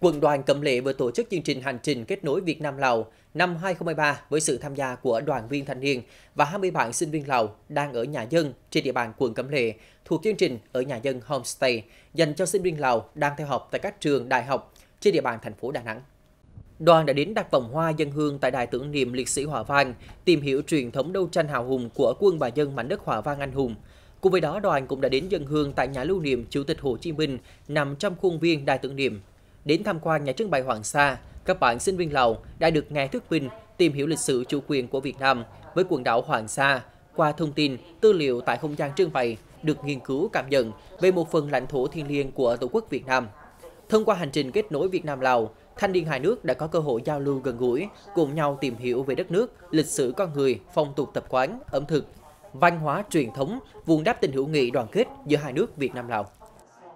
Quân đoàn Cẩm Lệ vừa tổ chức chương trình hành trình kết nối Việt Nam Lào năm 2023 với sự tham gia của đoàn viên thanh niên và 20 bạn sinh viên Lào đang ở nhà dân trên địa bàn quận Cẩm Lệ thuộc chương trình ở nhà dân homestay dành cho sinh viên Lào đang theo học tại các trường đại học trên địa bàn thành phố Đà Nẵng. Đoàn đã đến đặt vòng hoa dân hương tại đài tưởng niệm liệt sĩ Hòa Vang, tìm hiểu truyền thống đấu tranh hào hùng của quân và dân mảnh đất Hòa Vang anh hùng. Cùng với đó, đoàn cũng đã đến dân hương tại nhà lưu niệm Chủ tịch Hồ Chí Minh nằm trong khuôn viên đài tưởng niệm đến tham quan nhà trưng bày Hoàng Sa, các bạn sinh viên Lào đã được nghe thuyết minh tìm hiểu lịch sử chủ quyền của Việt Nam với quần đảo Hoàng Sa qua thông tin, tư liệu tại không gian trưng bày được nghiên cứu cảm nhận về một phần lãnh thổ thiêng liêng của Tổ quốc Việt Nam. Thông qua hành trình kết nối Việt Nam-Lào, thanh niên hai nước đã có cơ hội giao lưu gần gũi, cùng nhau tìm hiểu về đất nước, lịch sử con người, phong tục tập quán, ẩm thực, văn hóa truyền thống, vùng đáp tình hữu nghị đoàn kết giữa hai nước Việt Nam-Lào.